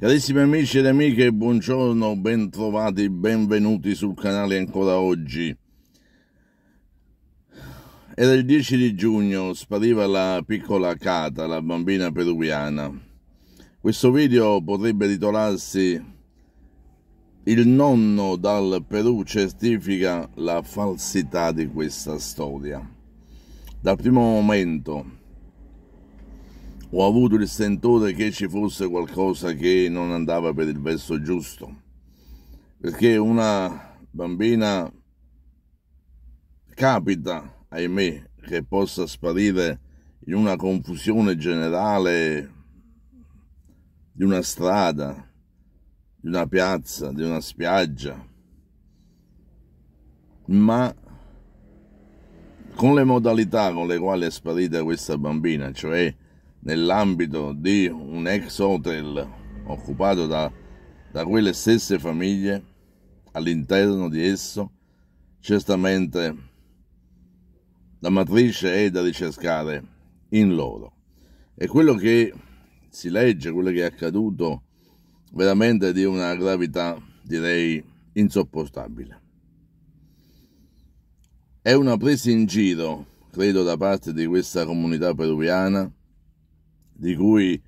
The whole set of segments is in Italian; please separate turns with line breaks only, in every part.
Carissimi amici ed amiche, buongiorno, bentrovati, benvenuti sul canale ancora oggi. Era il 10 di giugno, spariva la piccola Cata, la bambina peruviana. Questo video potrebbe titolarsi Il nonno dal Perù certifica la falsità di questa storia. Dal primo momento ho avuto il sentore che ci fosse qualcosa che non andava per il verso giusto, perché una bambina capita, ahimè, che possa sparire in una confusione generale di una strada, di una piazza, di una spiaggia, ma con le modalità con le quali è sparita questa bambina, cioè nell'ambito di un ex hotel occupato da, da quelle stesse famiglie, all'interno di esso certamente la matrice è da ricercare in loro. E quello che si legge, quello che è accaduto, veramente di una gravità, direi, insopportabile. È una presa in giro, credo, da parte di questa comunità peruviana di cui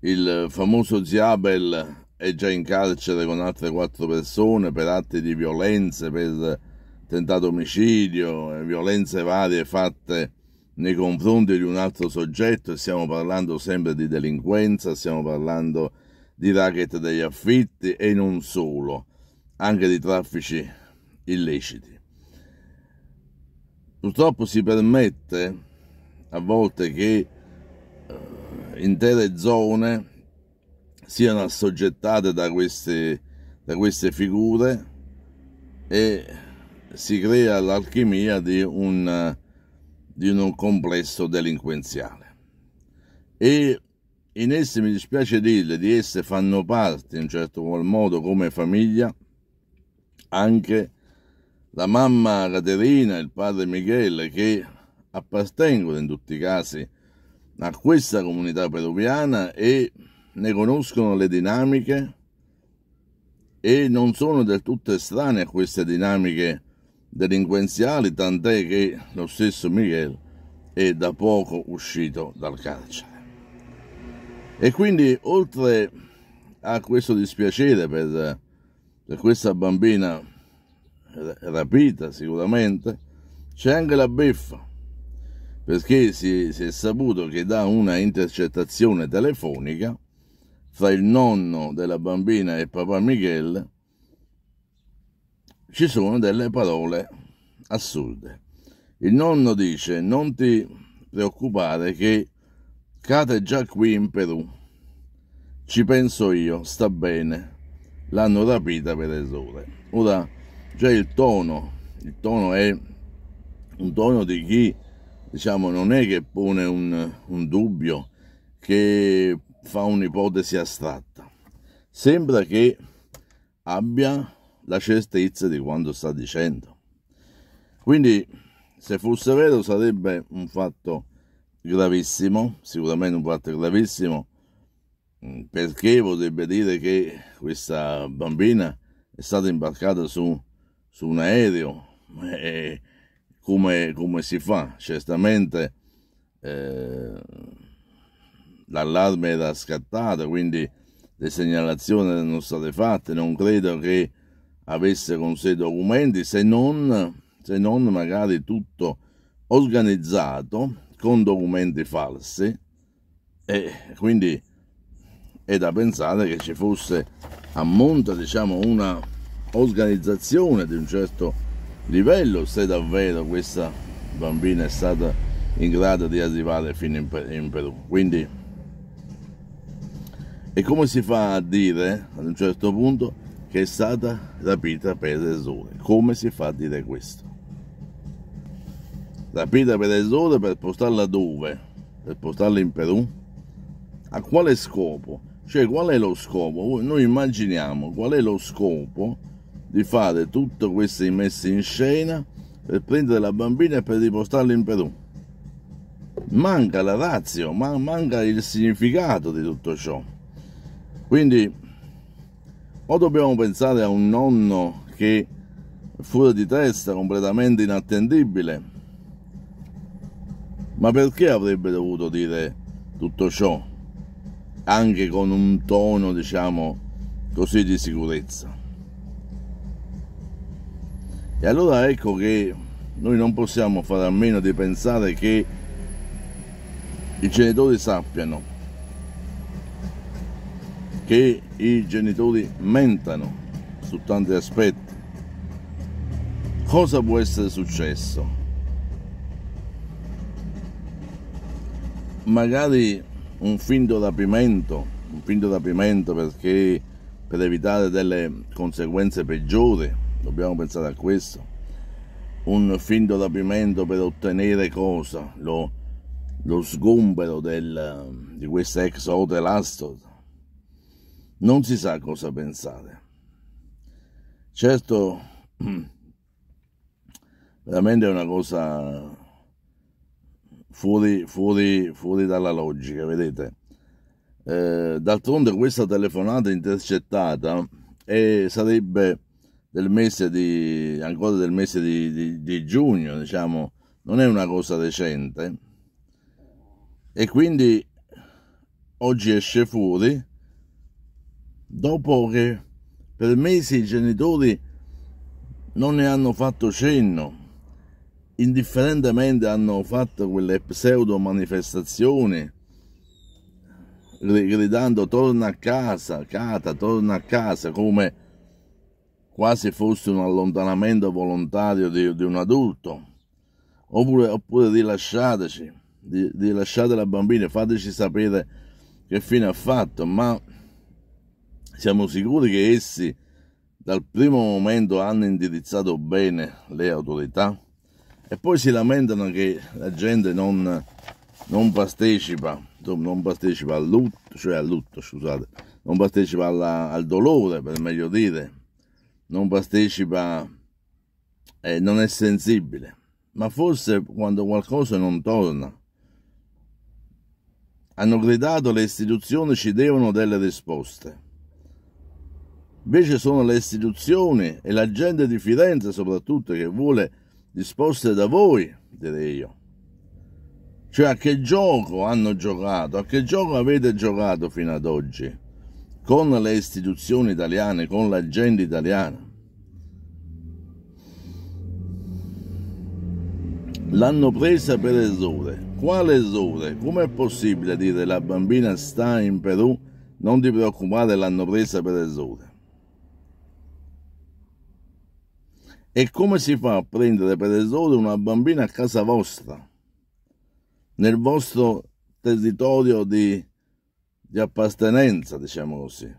il famoso Ziabel è già in carcere con altre quattro persone per atti di violenze, per tentato omicidio, eh, violenze varie fatte nei confronti di un altro soggetto, stiamo parlando sempre di delinquenza, stiamo parlando di racket degli affitti e non solo, anche di traffici illeciti. Purtroppo si permette a volte che intere zone siano assoggettate da queste, da queste figure e si crea l'alchimia di un, di un complesso delinquenziale. E in esse, mi dispiace dirle, di esse fanno parte in certo qual modo come famiglia anche la mamma Caterina e il padre Michele che appartengono in tutti i casi a a questa comunità peruviana e ne conoscono le dinamiche e non sono del tutto estranei a queste dinamiche delinquenziali, tant'è che lo stesso Miguel è da poco uscito dal carcere. E quindi oltre a questo dispiacere per, per questa bambina rapita sicuramente, c'è anche la beffa perché si, si è saputo che da una intercettazione telefonica fra il nonno della bambina e papà Michele ci sono delle parole assurde. Il nonno dice non ti preoccupare che cade già qui in Perù. Ci penso io, sta bene. L'hanno rapita per errore. Ora, già il tono, il tono è un tono di chi diciamo, non è che pone un, un dubbio, che fa un'ipotesi astratta. Sembra che abbia la certezza di quanto sta dicendo. Quindi, se fosse vero, sarebbe un fatto gravissimo, sicuramente un fatto gravissimo, mm, perché potrebbe dire che questa bambina è stata imbarcata su, su un aereo e, come, come si fa? Certamente eh, l'allarme era scattato, quindi le segnalazioni erano state fatte, non credo che avesse con sé documenti se non, se non magari tutto organizzato con documenti falsi e quindi è da pensare che ci fosse a monte diciamo una organizzazione di un certo livello se davvero questa bambina è stata in grado di arrivare fino in, in Perù. Quindi, e come si fa a dire ad un certo punto che è stata rapita per errore? Come si fa a dire questo? Rapita per errore per portarla dove? Per portarla in Perù? A quale scopo? Cioè, qual è lo scopo? Noi immaginiamo qual è lo scopo di fare tutto queste messe in scena per prendere la bambina e per riportarla in Perù. Manca la razio, ma manca il significato di tutto ciò. Quindi o dobbiamo pensare a un nonno che fuori di testa, completamente inattendibile, ma perché avrebbe dovuto dire tutto ciò? Anche con un tono, diciamo, così di sicurezza. E allora ecco che noi non possiamo fare a meno di pensare che i genitori sappiano, che i genitori mentano su tanti aspetti. Cosa può essere successo? Magari un finto rapimento, un finto rapimento perché per evitare delle conseguenze peggiori dobbiamo pensare a questo, un finto rapimento per ottenere cosa? Lo, lo sgombero del, di questa ex Hotel Astor. Non si sa cosa pensare. Certo, veramente è una cosa fuori, fuori, fuori dalla logica, vedete. Eh, d'altronde questa telefonata intercettata è, eh, sarebbe del mese di, ancora del mese di, di, di giugno, diciamo, non è una cosa decente. E quindi oggi esce fuori, dopo che per mesi i genitori non ne hanno fatto cenno, indifferentemente hanno fatto quelle pseudo manifestazioni gridando torna a casa, Cata, torna a casa, come quasi fosse un allontanamento volontario di, di un adulto, oppure, oppure rilasciateci, rilasciate la bambina, fateci sapere che fine ha fatto, ma siamo sicuri che essi dal primo momento hanno indirizzato bene le autorità e poi si lamentano che la gente non, non partecipa, non partecipa al lutto, cioè al lutto, scusate, non partecipa alla, al dolore, per meglio dire, non partecipa, e eh, non è sensibile, ma forse quando qualcosa non torna. Hanno gridato le istituzioni ci devono delle risposte. Invece sono le istituzioni e la gente di Firenze soprattutto che vuole risposte da voi, direi io. Cioè a che gioco hanno giocato, a che gioco avete giocato fino ad oggi? con le istituzioni italiane, con la gente italiana. L'hanno presa per errore. Quale errore? Com'è possibile dire la bambina sta in Perù, non ti preoccupare, l'hanno presa per errore? E come si fa a prendere per errore una bambina a casa vostra, nel vostro territorio di di appartenenza, diciamo così.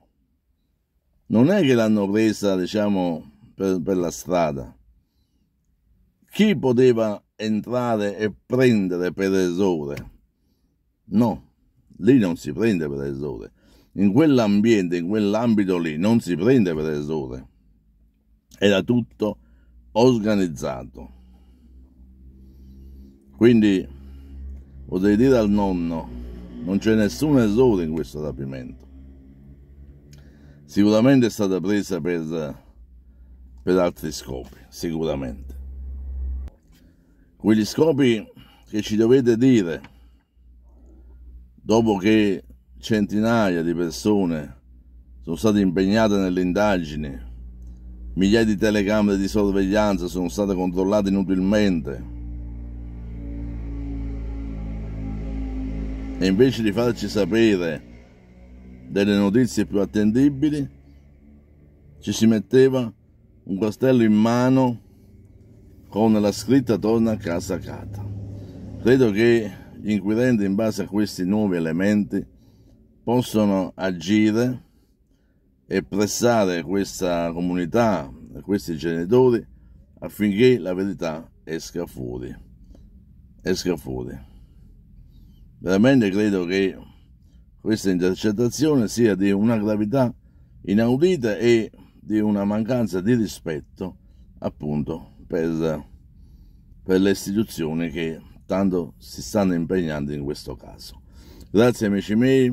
Non è che l'hanno presa, diciamo, per, per la strada. Chi poteva entrare e prendere per errore? No, lì non si prende per errore. In quell'ambiente, in quell'ambito lì, non si prende per errore. Era tutto organizzato. Quindi, potrei dire al nonno, non c'è nessun errore in questo rapimento. Sicuramente è stata presa per, per altri scopi, sicuramente. Quegli scopi che ci dovete dire dopo che centinaia di persone sono state impegnate nelle indagini, migliaia di telecamere di sorveglianza sono state controllate inutilmente, e invece di farci sapere delle notizie più attendibili, ci si metteva un castello in mano con la scritta torna a casa Cata. Credo che gli inquirenti in base a questi nuovi elementi possono agire e pressare questa comunità, questi genitori affinché la verità esca fuori. Esca fuori veramente credo che questa intercettazione sia di una gravità inaudita e di una mancanza di rispetto appunto per, per le istituzioni che tanto si stanno impegnando in questo caso. Grazie amici miei,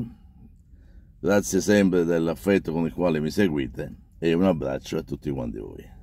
grazie sempre dell'affetto con il quale mi seguite e un abbraccio a tutti quanti voi.